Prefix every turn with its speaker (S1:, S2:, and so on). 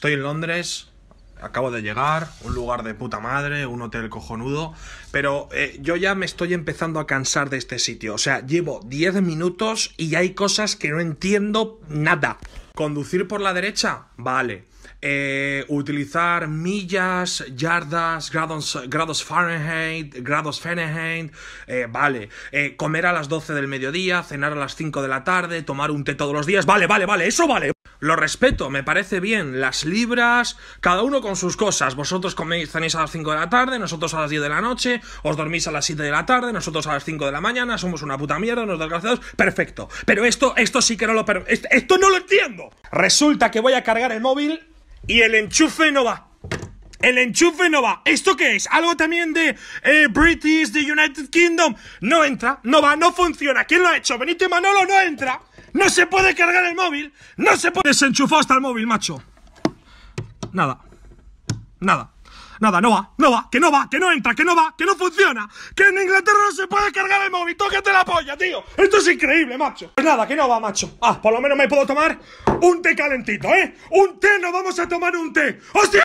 S1: Estoy en Londres, acabo de llegar, un lugar de puta madre, un hotel cojonudo, pero eh, yo ya me estoy empezando a cansar de este sitio. O sea, llevo 10 minutos y hay cosas que no entiendo nada. Conducir por la derecha, vale. Eh, utilizar millas, yardas, grados, Fahrenheit, grados Fahrenheit, eh, vale. comer a las 12 del mediodía, cenar a las 5 de la tarde, tomar un té todos los días, vale, vale, vale, eso vale. Lo respeto, me parece bien. Las libras, cada uno con sus cosas. Vosotros coméis, a las 5 de la tarde, nosotros a las 10 de la noche, os dormís a las 7 de la tarde, nosotros a las 5 de la mañana, somos una puta mierda, unos desgraciados. Perfecto. Pero esto, esto sí que no lo... Esto no lo entiendo. Resulta que voy a cargar el móvil y el enchufe no va. El enchufe no va. ¿Esto qué es? ¿Algo también de eh, British, de United Kingdom? No entra, no va, no funciona. ¿Quién lo ha hecho? Benito Manolo no entra. No se puede cargar el móvil. No se puede... Desenchufado hasta el móvil, macho.
S2: Nada. Nada. Nada, no va,
S1: no va, que no va, que no entra, que no va, que no funciona. Que en Inglaterra no se puede cargar el móvil. Tócate la polla, tío. Esto es increíble, macho.
S2: Pues nada, que no va, macho. Ah, por lo menos me puedo tomar un té calentito, ¿eh? Un té, no vamos a tomar un té. ¡Hostia!